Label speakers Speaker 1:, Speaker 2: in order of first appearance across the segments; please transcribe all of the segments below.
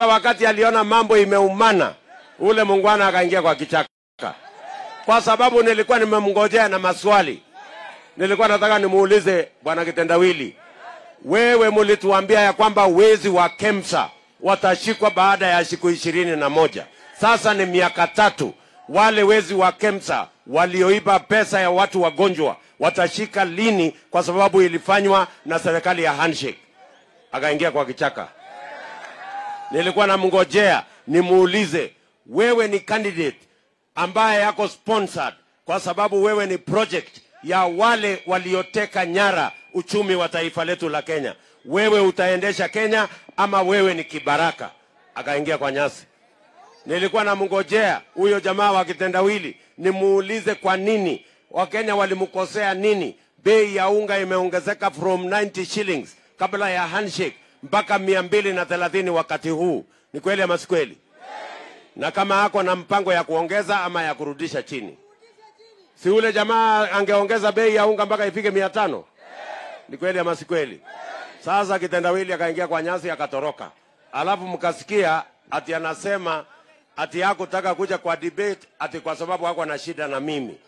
Speaker 1: Wakati aliona mambo imeumana, ule mungwana akaingia kwa kichaka, kwa sababu nilikuwa nimemngojea na maswali. Nilikuwa nataka nimuulize bwana Kitendawili, wewe mulituambia ya kwamba wezi wa KEMSA watashikwa baada ya siku ishirini na moja. Sasa ni miaka tatu, wale wezi wa KEMSA walioiba pesa ya watu wagonjwa watashika lini? Kwa sababu ilifanywa na serikali ya handshake. Akaingia kwa kichaka nilikuwa namngojea nimuulize, wewe ni candidate ambaye yako sponsored kwa sababu wewe ni project ya wale walioteka nyara uchumi wa taifa letu la Kenya. Wewe utaendesha Kenya ama wewe ni kibaraka? Akaingia kwa nyasi. Nilikuwa namngojea huyo jamaa wa kitendawili nimuulize kwa nini Wakenya walimkosea nini? Bei ya unga imeongezeka from 90 shillings kabla ya handshake mpaka mia mbili na thelathini wakati huu. Ni kweli ama si kweli? Na kama ako na mpango ya kuongeza ama ya kurudisha chini, si ule jamaa angeongeza bei ya unga mpaka ifike mia tano? Ni kweli ama si kweli? Sasa kitendawili akaingia kwa nyasi akatoroka, alafu mkasikia ati anasema ati hakutaka kuja kwa debate ati kwa sababu hako na shida na mimi.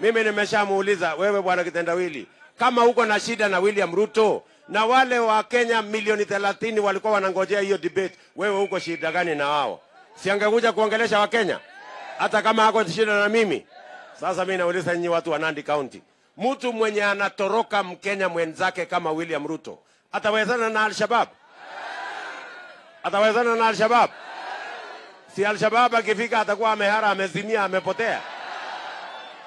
Speaker 1: Mimi nimeshamuuliza wewe bwana kitendawili, kama uko na shida na William Ruto, na wale wa Kenya milioni 30 walikuwa wanangojea hiyo debate. Wewe uko shida gani na wao? Si angekuja kuongelesha wa Kenya hata kama hako shida na mimi. Sasa mimi nauliza nyinyi watu wa Nandi County, mtu mwenye anatoroka Mkenya mwenzake kama William Ruto atawezana na Alshabab? Atawezana na Alshabab? Si Alshabab akifika atakuwa amehara, amezimia, amepotea?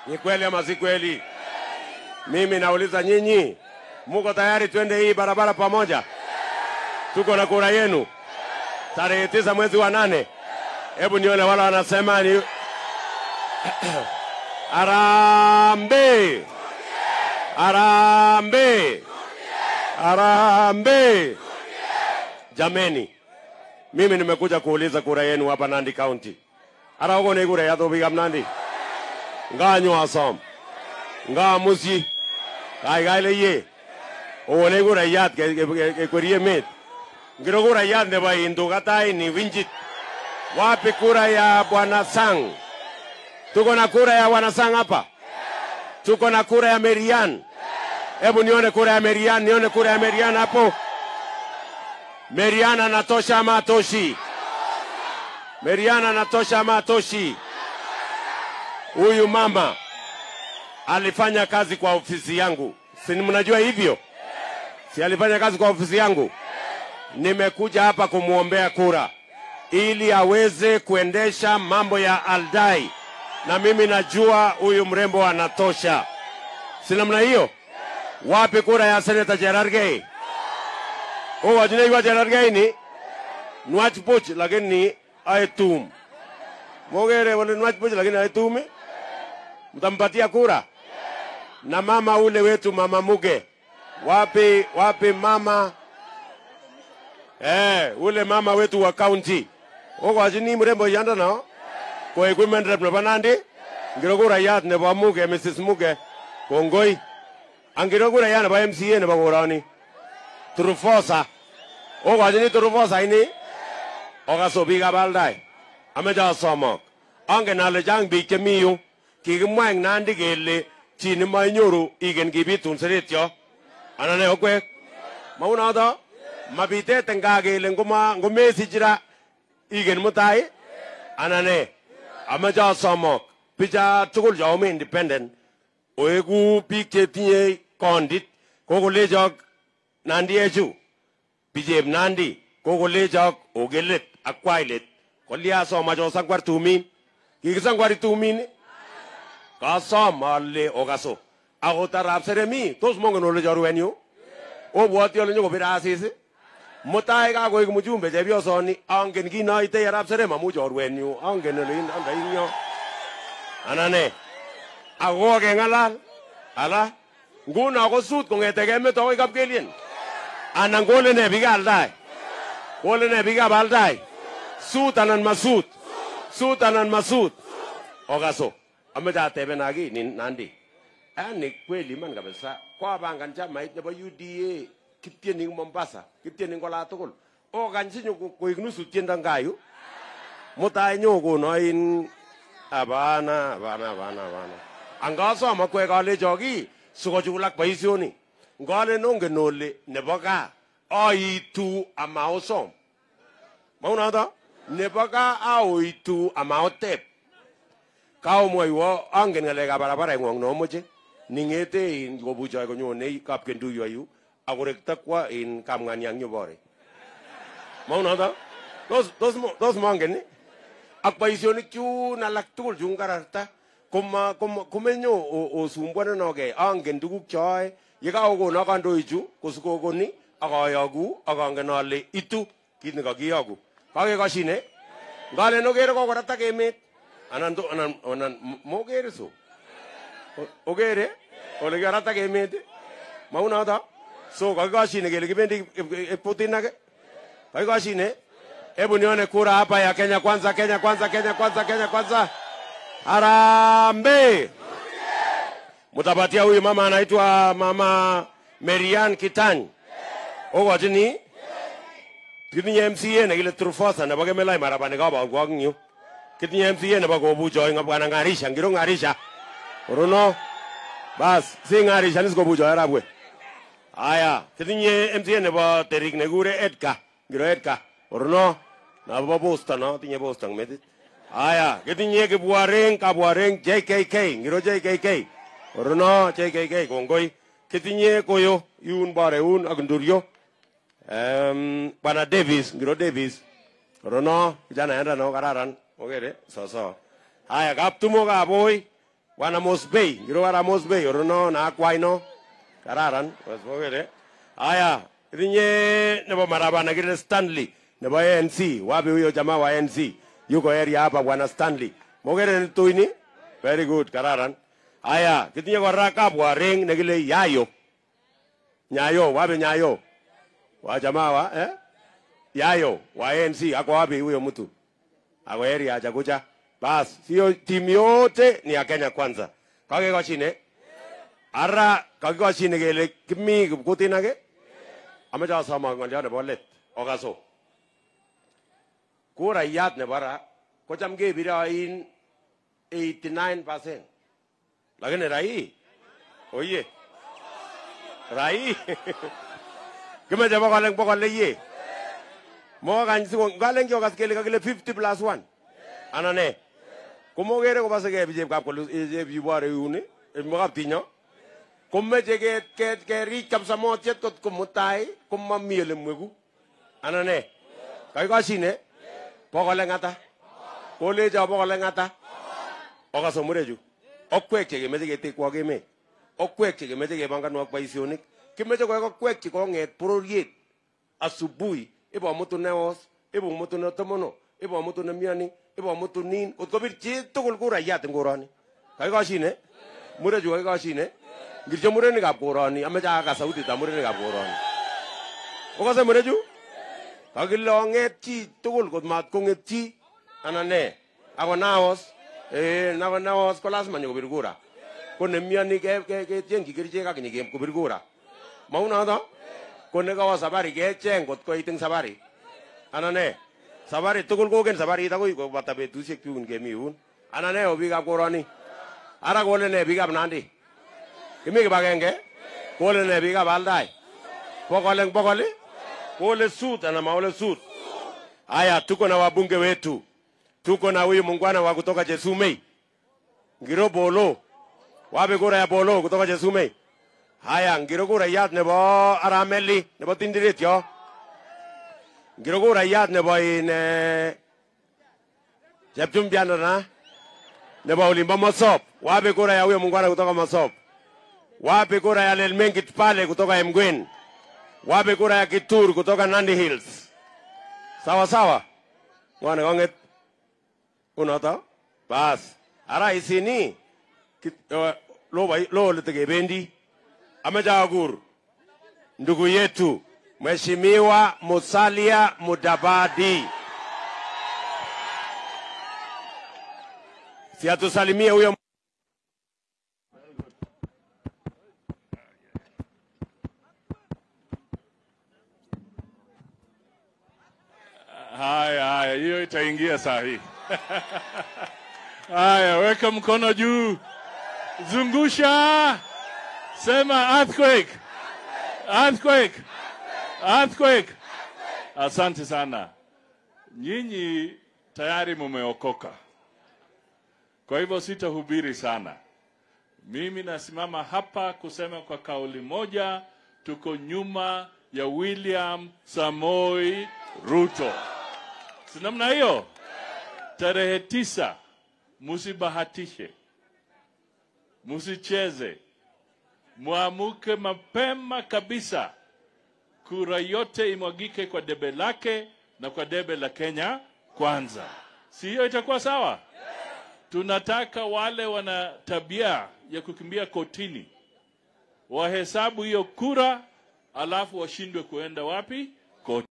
Speaker 1: Ni kweli ama si kweli? Mimi nauliza nyinyi Muko tayari twende hii barabara pamoja? Tuko na kura yenu tarehe tisa mwezi wa nane. Hebu nione wala wanasema ni Arambe, arambe, arambe. Jameni, mimi nimekuja kuuliza kura yenu hapa Nandi County. arago kura gå reya thåbä gamnandä nga nga oone ko raiyat kekweri emet ngiro ko raiyat nebo Hindu katai e ni Winjit wapi kura ya bwana Sang tuko na kura ya bwana Sang hapa tuko na kura ya Merian hebu nione kura ya Merian nione kura ya Merian hapo Merian anatosha ama atoshi Merian anatosha ama atoshi huyu mama alifanya kazi kwa ofisi yangu si mnajua hivyo si alifanya kazi kwa ofisi yangu? Nimekuja hapa kumwombea kura ili aweze kuendesha mambo ya Aldai, na mimi najua huyu mrembo anatosha, si namna hiyo? Wapi kura ya seneta jerargei Huwa oh, junaiwa Cherargei ni nwach puch lakini aetum mogere wale nwach lakini aetume, mtampatia kura na mama ule wetu mama Muge wapi wapi mama eh, ule mama wetu wa county. ukwasi ni mrembo yanda nao ko equipment rep nebo nandi ngiro ko ne nebo muge mrs muge kongoi angiro ko rayat nebo mca nebo koroni turufosa ukwasi ni turufosa ini okaso biikab aldai ameche asomok angen ale chang biik chemi yu kikimwa eng gele, chini chi nemoinyoru igen kibitun seretyo anane okwe mauna d o mabitet eng a a kele ngoma n g o m e s i j i ra igen mutai anane a m a j h asomok p i j a t u k u l j h o m e independent o e g u p i k e t i n y e kondit k o k o l e j o k n a n d i e j u b i j h e p nandi k o k o l e j o k o g e l e t ak w a i l e t kolya s o m a j h osangwar tumin kikisangwari tumin kasom ale o g a s o agotar absere mi tos mongo no le jaru enyo o boati olenyo go bira asisi muta ega go ik mujumbe je bioso angen gi noite ya absere ma mu jaru enyo angen in anda inyo anane ago ke ngalal ala nguna sut con este game kelien anan gole ne aldai gole ne biga baldai sut anan masut sut anan masut ogaso ameta tebenagi ni nandi Yaani kweli iman kabisa kwapangan chamait nebo UDA kitien ing Mombasa, kitien ing ola tugul. Okany sinyo koik nusu tiendo ngayu. Mutai nyokono in hapana, hapana, hapana, hapana. Angasom akwek alecho ki sikochulak boisioni. Ngalen ongen ole nebo gaa aitu ama osom. Maunoto? Nebo gaa aoitu ama otep. Kaomwoiwo angen ng'alekab barabaraing'wong' nomoche ningete in kobuchoi konyone kapkentuyo yu akorekta kwa in kamnganiang nyubore maunoto tos, tos, tos mongen ak boisionik chun alak tugul chun kararta koma, koma, komenyo osumbuananogei angen tuguk choae ye kakokona kandoichu kosukokoni ak ayogu ak angen ale itu kit nekakiyogu kakekoshine ngalen okere kokoratak emet anan, anan, anan mokere so ogere ole garata kiaratak emet maunoto so gagashi kakikoshine kele kipendi Putin ake kakikoshine hebu nione kura hapa ya Kenya kwanza Kenya kwanza Kenya kwanza Kenya kwanza arambe mutapatia huyu mama anaitwa mama Marian Kitany okochini kitinye MCA nekile Trufosa nebo Kemelai marabanik abalwogik yu kitinye MCA nebo kobuch oeng' kabwanang'arisha ngiro ng'arisha Rono. Bas, sing ari shanis ko bujo arabwe. Aya, titinye MCN nebo terik nekure Edgar. Ngiro Edgar. Rono. Na bo bosta no, tinye bosta metit. Aya, ke ketinye kibwareng kabwareng JKK. Ngiro JKK. Rono JKK kongoi. Ketinye koyo yun bareun ak nduryo. Um, Bwana Davis, ngiro Davis. Rono, kijana enda no kararan. Okere, so so. Aya, kaptumo kaboi. wana Mosbay ngiro wara Mosbay orono na akwaino kararan wasbogere aya rinye nebo maraba na gire Stanley nebo ANC wapi huyo jamaa wa ANC yuko area hapa bwana Stanley mogere tuini very good kararan aya kitinye kora kabwa ring na gile yayo nyayo wapi nyayo wa jamaa wa eh yayo wa ANC ako wapi huyo mtu ako area ajakuja basi sio timu yote ni ya Kenya kwanza kakiko chine ara kakiko chine kele kimi kipkutin ake amache asoma ng'oliot nebo let okaso kurayat nebo ra kocham kebiroin 89% lakini rai oye rai kimeche bokol eng bokol ye mokany sikokalen kiokas kele kakile 50 plus 1 anane komokere komosekei bichepkab kole chepchibore eh, iuni eh, mokaptinyo komeche kerich kapsamotiet kot ko mutai komomi ole mweku ana ne kaikoshine bokol eng ata kolecho bokol eng ata okasom murechu okwek chekemeche ketekwok emet okwek chekemeche kepanganwok boisionik kimeche koek okwek chekong'et bororiet asubuhi ibomutu neos ibomutu netomono ibomutu nemioni ibomutu nin kot kobir chitugul kurayat en koroni kakikoshine murechu kakikoshine ngircho murenikab koroni amoche akas sautitab murenikab koroni okose murechu kakilonget chi tugul kot mat kong'et chi anan ne akonaos nakonaos eh, ko lasima nyo kobir kura ko nemioni ketienchi kerichek ak inye kobir kura mau noto ko nekawo sabari kecheng kot koit eng sabari anan ne sabarit tugul kogen sabarit agoi kobata betusiek tun kemi yun anan ne biikab koroni ara kole ne biikab nandi kimi kibagenge kole ne biikab aldai bokol eng kole sut ana maole sut aya tuko na wabunge wetu tuko na huyu mungwana wa kutoka Chesumei ngiro bolo wabe kura ya bolo kutoka Chesumei haya ngiro kura yat nebo arameli nebo tindirit yo ngiro ko urayat nebo in chepchumbianda na nebo olimbo Mosop. Wape kura ya we mungara kutoka Mosop, wape kura ya Lelmengit pale kutoka Emgwen, wape kura ya kitur kutoka Nandi Hills. Sawa sawa, mwana konget unata bas ara isini uh, lo, lo, lo tekebendi ameche agur ndugu yetu Mheshimiwa Musalia Mudavadi. Si atusalimie huyo. Haya haya, hiyo itaingia saa Haya, weka mkono juu, zungusha, sema earthquake, earthquake. earthquake. Earthquake. Asante sana. Nyinyi tayari mumeokoka, kwa hivyo sitahubiri sana. Mimi nasimama hapa kusema kwa kauli moja, tuko nyuma ya William Samoi Ruto. Si namna hiyo? Tarehe tisa, musibahatishe, musicheze, muamuke mapema kabisa kura yote imwagike kwa debe lake na kwa debe la Kenya kwanza. Si hiyo itakuwa sawa? Tunataka wale wana tabia ya kukimbia kotini wahesabu hiyo kura, alafu washindwe kuenda wapi kotini.